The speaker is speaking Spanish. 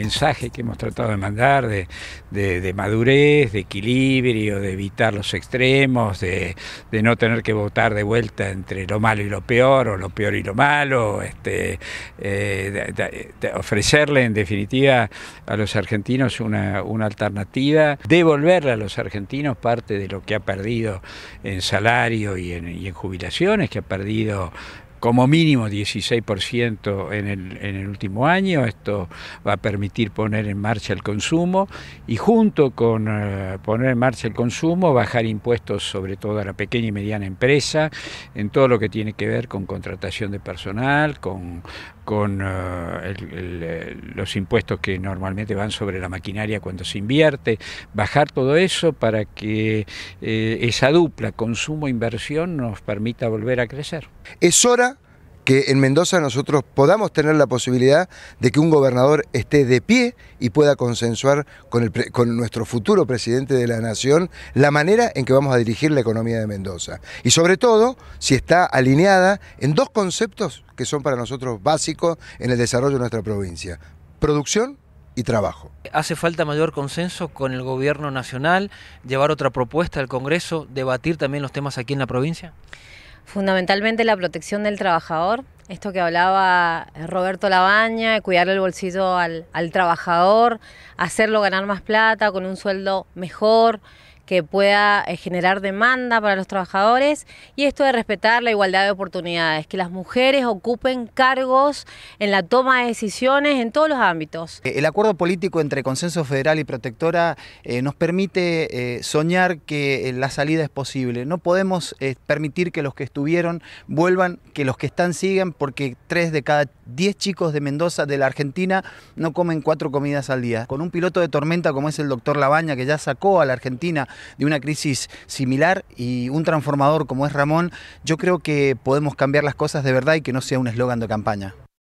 mensaje que hemos tratado de mandar de, madurez, de equilibrio, de evitar los extremos, de, no tener que votar de vuelta entre lo malo y lo peor, o lo peor y lo malo, este, eh, ofrecerle en definitiva a los argentinos una, una alternativa, devolverle a los argentinos parte de lo que ha perdido en salario y en, y en jubilaciones, que ha perdido como mínimo 16% en el, en el último año. Esto va a permitir poner en marcha el consumo y junto con eh, poner en marcha el consumo, bajar impuestos sobre todo a la pequeña y mediana empresa, en todo lo que tiene que ver con contratación de personal, con, con eh, eh, los impuestos que normalmente van sobre la maquinaria cuando se invierte, bajar todo eso para que esa dupla consumo-inversión nos permita volver a crecer. Es hora que en Mendoza nosotros podamos tener la posibilidad de que un gobernador esté de pie y pueda consensuar con, con, nuestro futuro presidente de la Nación la manera en que vamos a dirigir la economía de Mendoza. Y sobre todo, si está alineada en dos conceptos que son para nosotros básicos en el desarrollo de nuestra provincia. Producción y trabajo. Hace falta mayor consenso con el gobierno nacional, llevar otra propuesta al Congreso, debatir también los temas aquí en la provincia. Fundamentalmente la protección del trabajador, esto que hablaba Roberto Labaña, cuidar el bolsillo al trabajador, hacerlo ganar más plata con un sueldo mejor que pueda eh, generar demanda para los trabajadores y esto de respetar la igualdad de oportunidades, que las mujeres ocupen cargos en la toma de decisiones en todos los ámbitos. Eh, el acuerdo político entre Consenso Federal y Protectora eh, nos permite soñar que la salida es posible. No podemos permitir que los que estuvieron vuelvan, que los que están sigan, porque tres de cada diez chicos de Mendoza, de la Argentina, no comen cuatro comidas al día. Con un piloto de tormenta como es el doctor Labaña, que ya sacó a la Argentina de una crisis similar y un transformador como es Ramón, yo creo que podemos cambiar las cosas de verdad y que no sea un eslogan de campaña.